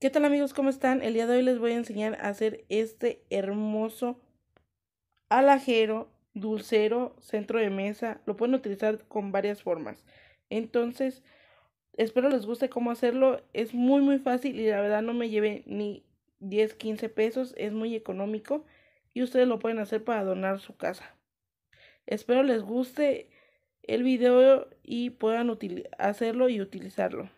¿Qué tal amigos? ¿Cómo están? El día de hoy les voy a enseñar a hacer este hermoso alajero, dulcero, centro de mesa. Lo pueden utilizar con varias formas. Entonces, espero les guste cómo hacerlo. Es muy muy fácil y la verdad no me lleve ni 10, 15 pesos. Es muy económico y ustedes lo pueden hacer para donar su casa. Espero les guste el video y puedan hacerlo y utilizarlo.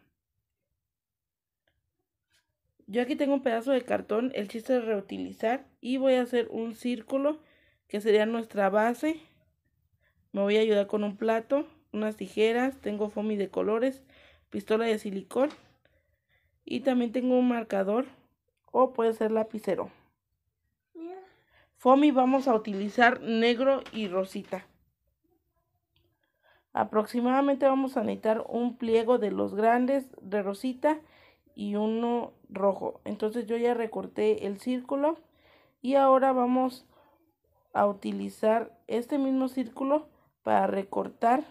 Yo aquí tengo un pedazo de cartón, el chiste es reutilizar y voy a hacer un círculo que sería nuestra base. Me voy a ayudar con un plato, unas tijeras, tengo foamy de colores, pistola de silicón y también tengo un marcador o puede ser lapicero. Foamy vamos a utilizar negro y rosita. Aproximadamente vamos a necesitar un pliego de los grandes de rosita y uno rojo entonces yo ya recorté el círculo y ahora vamos a utilizar este mismo círculo para recortar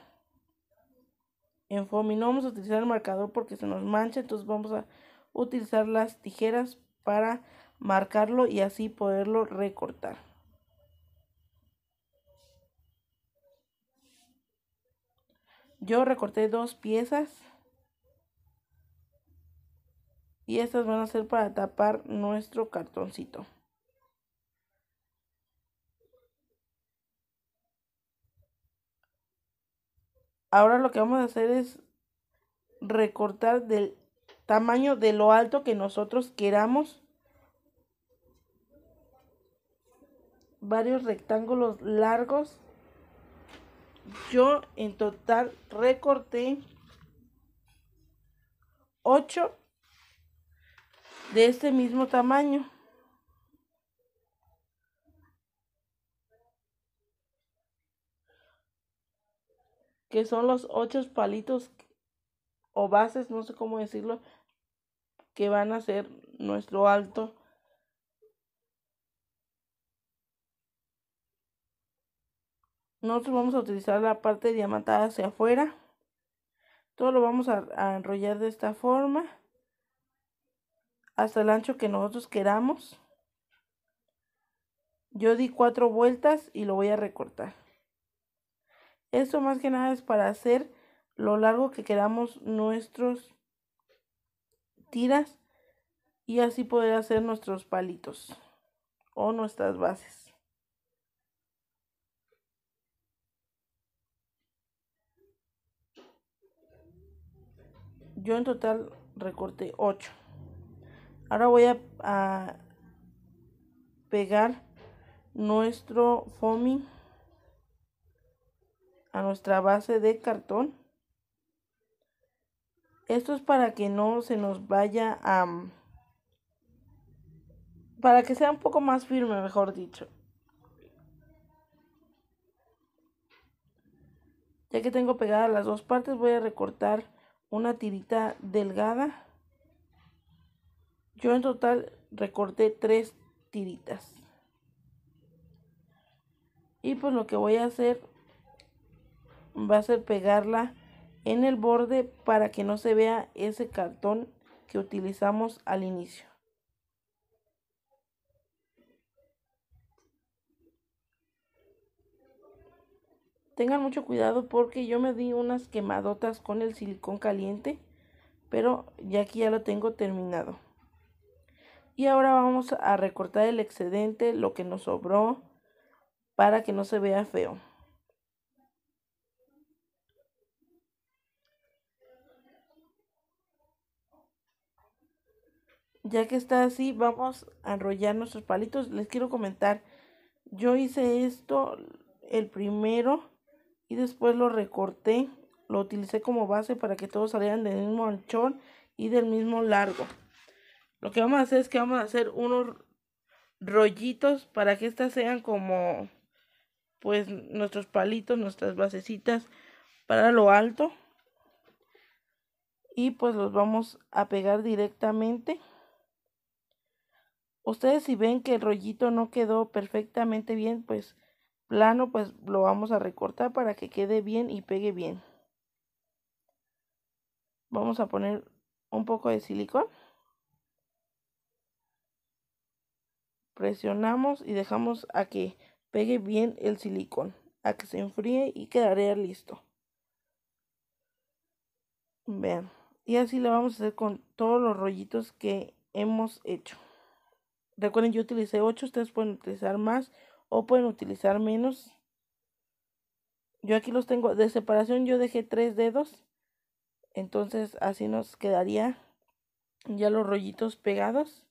en foamy no vamos a utilizar el marcador porque se nos mancha entonces vamos a utilizar las tijeras para marcarlo y así poderlo recortar yo recorté dos piezas y estas van a ser para tapar nuestro cartoncito ahora lo que vamos a hacer es recortar del tamaño de lo alto que nosotros queramos varios rectángulos largos yo en total recorté 8 de este mismo tamaño. Que son los ocho palitos o bases, no sé cómo decirlo, que van a ser nuestro alto. Nosotros vamos a utilizar la parte diamantada hacia afuera. Todo lo vamos a, a enrollar de esta forma hasta el ancho que nosotros queramos. Yo di cuatro vueltas y lo voy a recortar. Esto más que nada es para hacer lo largo que queramos nuestros tiras y así poder hacer nuestros palitos o nuestras bases. Yo en total recorté 8. Ahora voy a, pegar nuestro foamy a nuestra base de cartón. Esto es para que no se nos vaya a... para que sea un poco más firme, mejor dicho. Ya que tengo pegadas las dos partes, voy a recortar una tirita delgada yo en total recorté tres tiritas. Y pues lo que voy a hacer va a ser pegarla en el borde para que no se vea ese cartón que utilizamos al inicio. Tengan mucho cuidado porque yo me di unas quemadotas con el silicón caliente, pero ya aquí ya lo tengo terminado. Y ahora vamos a recortar el excedente, lo que nos sobró, para que no se vea feo. Ya que está así, vamos a enrollar nuestros palitos. Les quiero comentar, yo hice esto el primero y después lo recorté. Lo utilicé como base para que todos salieran del mismo anchón y del mismo largo. Lo que vamos a hacer es que vamos a hacer unos rollitos para que estas sean como pues nuestros palitos, nuestras basecitas para lo alto. Y pues los vamos a pegar directamente. Ustedes si ven que el rollito no quedó perfectamente bien, pues plano, pues lo vamos a recortar para que quede bien y pegue bien. Vamos a poner un poco de silicón. Presionamos y dejamos a que pegue bien el silicón, a que se enfríe y quedaría listo. Vean. Y así lo vamos a hacer con todos los rollitos que hemos hecho. Recuerden, yo utilicé 8, ustedes pueden utilizar más o pueden utilizar menos. Yo aquí los tengo de separación, yo dejé 3 dedos. Entonces así nos quedaría ya los rollitos pegados.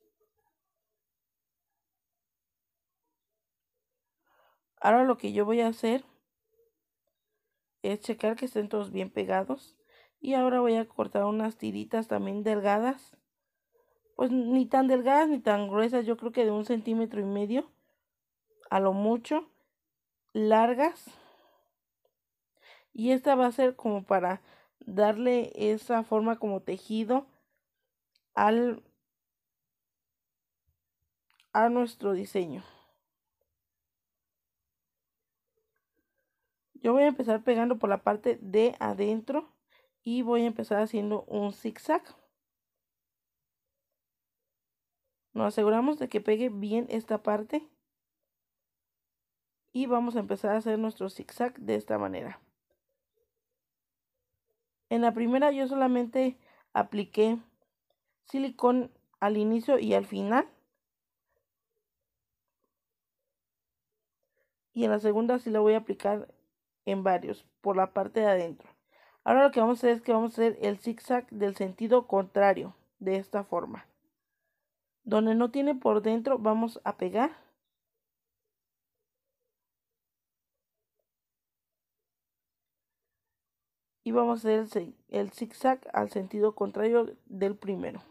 Ahora lo que yo voy a hacer es checar que estén todos bien pegados. Y ahora voy a cortar unas tiritas también delgadas. Pues ni tan delgadas ni tan gruesas. Yo creo que de un centímetro y medio. A lo mucho. Largas. Y esta va a ser como para darle esa forma como tejido al a nuestro diseño. yo voy a empezar pegando por la parte de adentro y voy a empezar haciendo un zigzag nos aseguramos de que pegue bien esta parte y vamos a empezar a hacer nuestro zigzag de esta manera en la primera yo solamente apliqué silicón al inicio y al final y en la segunda sí lo voy a aplicar en varios por la parte de adentro. Ahora lo que vamos a hacer es que vamos a hacer el zigzag del sentido contrario, de esta forma. Donde no tiene por dentro vamos a pegar. Y vamos a hacer el, el zigzag al sentido contrario del primero.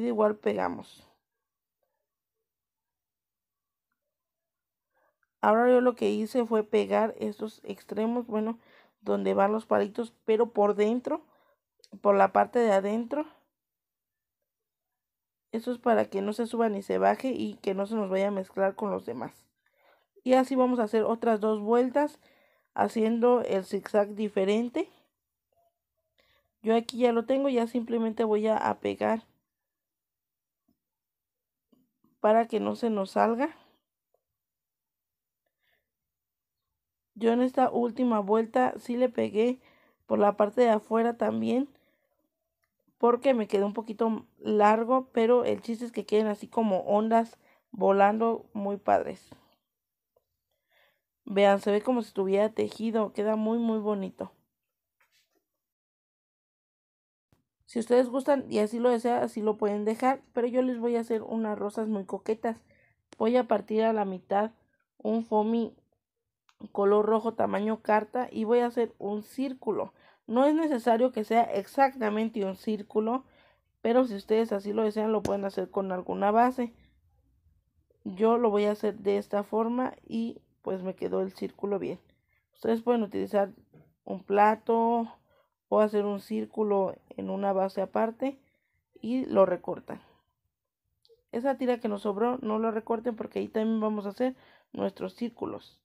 de igual pegamos ahora yo lo que hice fue pegar estos extremos bueno donde van los palitos pero por dentro por la parte de adentro esto es para que no se suba ni se baje y que no se nos vaya a mezclar con los demás y así vamos a hacer otras dos vueltas haciendo el zigzag diferente yo aquí ya lo tengo ya simplemente voy a pegar para que no se nos salga. Yo en esta última vuelta sí le pegué por la parte de afuera también porque me quedó un poquito largo, pero el chiste es que queden así como ondas volando muy padres. Vean, se ve como si estuviera tejido, queda muy muy bonito. Si ustedes gustan y así lo desean, así lo pueden dejar, pero yo les voy a hacer unas rosas muy coquetas. Voy a partir a la mitad un foamy color rojo tamaño carta y voy a hacer un círculo. No es necesario que sea exactamente un círculo, pero si ustedes así lo desean lo pueden hacer con alguna base. Yo lo voy a hacer de esta forma y pues me quedó el círculo bien. Ustedes pueden utilizar un plato, o hacer un círculo en una base aparte y lo recortan. Esa tira que nos sobró no lo recorten porque ahí también vamos a hacer nuestros círculos.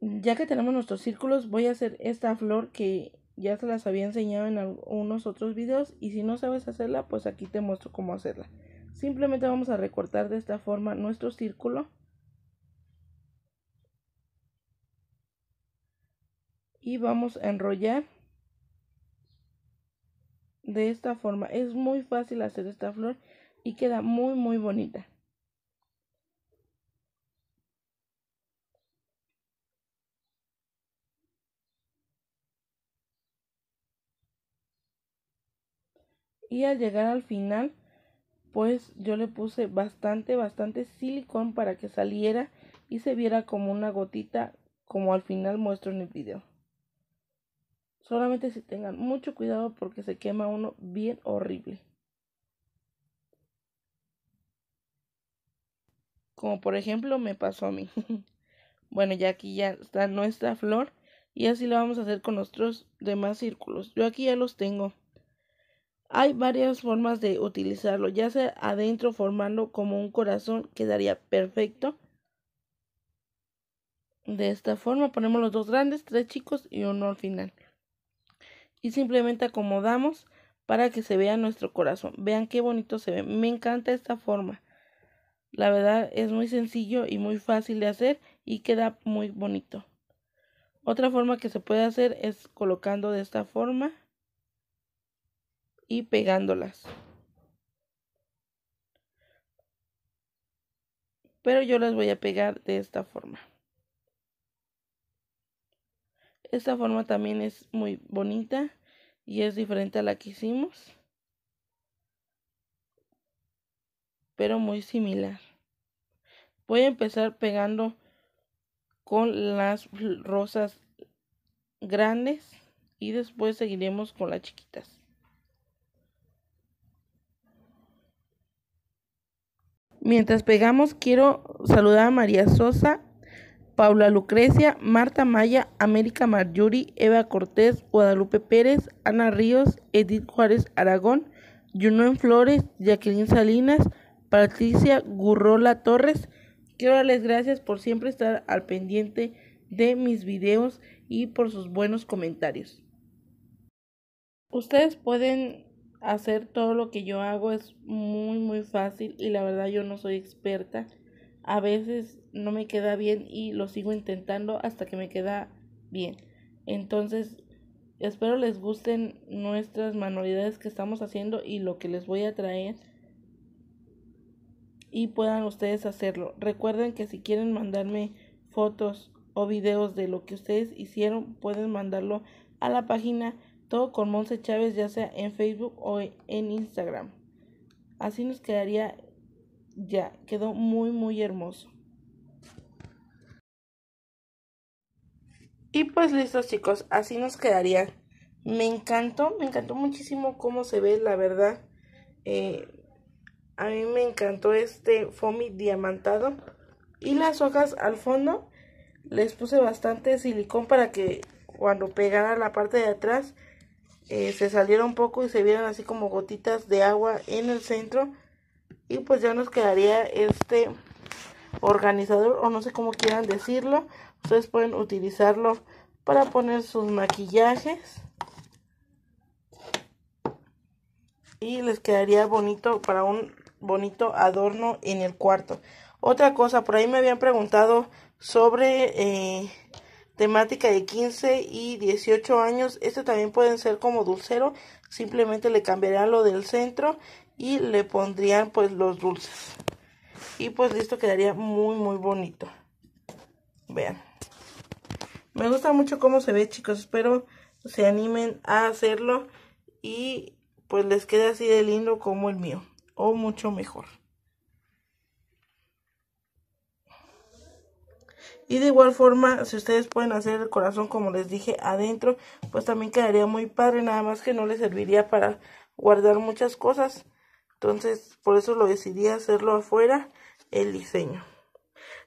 Ya que tenemos nuestros círculos voy a hacer esta flor que ya se las había enseñado en algunos otros videos y si no sabes hacerla pues aquí te muestro cómo hacerla. Simplemente vamos a recortar de esta forma nuestro círculo. y vamos a enrollar de esta forma es muy fácil hacer esta flor y queda muy muy bonita y al llegar al final pues yo le puse bastante bastante silicón para que saliera y se viera como una gotita como al final muestro en el video Solamente si tengan mucho cuidado porque se quema uno bien horrible. Como por ejemplo me pasó a mí. bueno, ya aquí ya está nuestra flor. Y así lo vamos a hacer con nuestros demás círculos. Yo aquí ya los tengo. Hay varias formas de utilizarlo, ya sea adentro formando como un corazón quedaría perfecto. De esta forma ponemos los dos grandes, tres chicos y uno al final y simplemente acomodamos para que se vea nuestro corazón. Vean qué bonito se ve. Me encanta esta forma. La verdad es muy sencillo y muy fácil de hacer y queda muy bonito. Otra forma que se puede hacer es colocando de esta forma y pegándolas. Pero yo las voy a pegar de esta forma. Esta forma también es muy bonita y es diferente a la que hicimos. Pero muy similar. Voy a empezar pegando con las rosas grandes y después seguiremos con las chiquitas. Mientras pegamos, quiero saludar a María Sosa Paula Lucrecia, Marta Maya, América Marjuri, Eva Cortés, Guadalupe Pérez, Ana Ríos, Edith Juárez Aragón, en Flores, Jacqueline Salinas, Patricia Gurrola Torres. Quiero darles gracias por siempre estar al pendiente de mis videos y por sus buenos comentarios. Ustedes pueden hacer todo lo que yo hago, es muy muy fácil y la verdad yo no soy experta a veces no me queda bien y lo sigo intentando hasta que me queda bien. Entonces, espero les gusten nuestras manualidades que estamos haciendo y lo que les voy a traer y puedan ustedes hacerlo. Recuerden que si quieren mandarme fotos o videos de lo que ustedes hicieron, pueden mandarlo a la página Todo con Monse Chávez, ya sea en Facebook o en Instagram. Así nos quedaría ya, quedó muy, muy hermoso. Y pues listos chicos, así nos quedaría. Me encantó, me encantó muchísimo cómo se ve, la verdad. Eh, a mí me encantó este foamy diamantado. Y las hojas al fondo les puse bastante silicón para que cuando pegara la parte de atrás eh, se saliera un poco y se vieran así como gotitas de agua en el centro. Y pues ya nos quedaría este organizador o no sé cómo quieran decirlo. Ustedes pueden utilizarlo para poner sus maquillajes. Y les quedaría bonito para un bonito adorno en el cuarto. Otra cosa, por ahí me habían preguntado sobre eh, temática de 15 y 18 años. Este también pueden ser como dulcero, simplemente le cambiarían lo del centro y le pondrían pues los dulces. Y pues listo, quedaría muy muy bonito. Vean. Me gusta mucho cómo se ve, chicos. Espero se animen a hacerlo y pues les quede así de lindo como el mío o mucho mejor. Y de igual forma, si ustedes pueden hacer el corazón, como les dije, adentro, pues también quedaría muy padre, nada más que no les serviría para guardar muchas cosas. Entonces, por eso lo decidí hacerlo afuera, el diseño.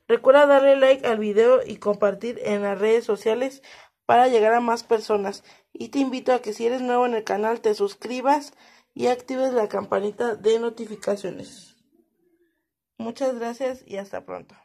Recuerda darle like al video y compartir en las redes sociales para llegar a más personas. Y te invito a que si eres nuevo en el canal te suscribas y actives la campanita de notificaciones. Muchas gracias y hasta pronto.